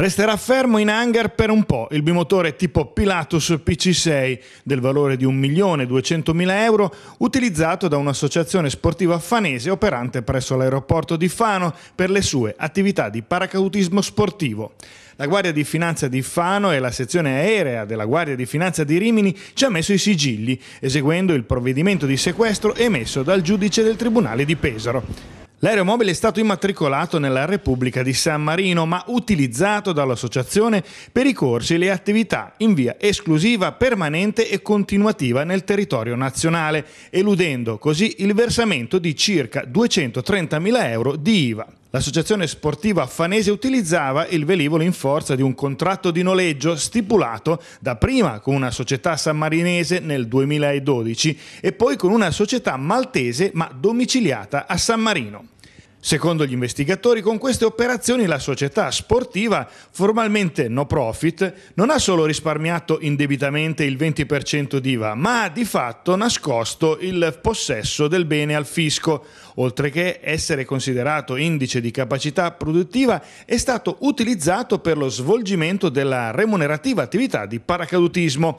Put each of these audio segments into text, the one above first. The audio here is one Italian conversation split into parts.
Resterà fermo in hangar per un po' il bimotore tipo Pilatus PC6 del valore di 1.200.000 euro utilizzato da un'associazione sportiva fanese operante presso l'aeroporto di Fano per le sue attività di paracautismo sportivo. La Guardia di Finanza di Fano e la sezione aerea della Guardia di Finanza di Rimini ci ha messo i sigilli, eseguendo il provvedimento di sequestro emesso dal giudice del Tribunale di Pesaro. L'aeromobile è stato immatricolato nella Repubblica di San Marino, ma utilizzato dall'associazione per i corsi e le attività in via esclusiva, permanente e continuativa nel territorio nazionale, eludendo così il versamento di circa 230.000 euro di IVA. L'associazione sportiva fanese utilizzava il velivolo in forza di un contratto di noleggio stipulato dapprima con una società sammarinese nel 2012 e poi con una società maltese ma domiciliata a San Marino. Secondo gli investigatori, con queste operazioni la società sportiva, formalmente no profit, non ha solo risparmiato indebitamente il 20% d'IVA, ma ha di fatto nascosto il possesso del bene al fisco. Oltre che essere considerato indice di capacità produttiva, è stato utilizzato per lo svolgimento della remunerativa attività di paracadutismo.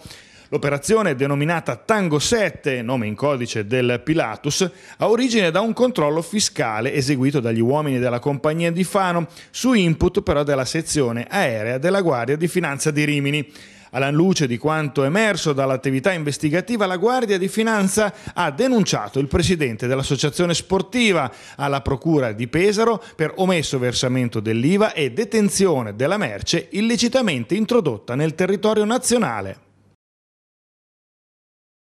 L'operazione, denominata Tango 7, nome in codice del Pilatus, ha origine da un controllo fiscale eseguito dagli uomini della compagnia di Fano su input però della sezione aerea della Guardia di Finanza di Rimini. Alla luce di quanto emerso dall'attività investigativa, la Guardia di Finanza ha denunciato il presidente dell'associazione sportiva alla Procura di Pesaro per omesso versamento dell'IVA e detenzione della merce illecitamente introdotta nel territorio nazionale.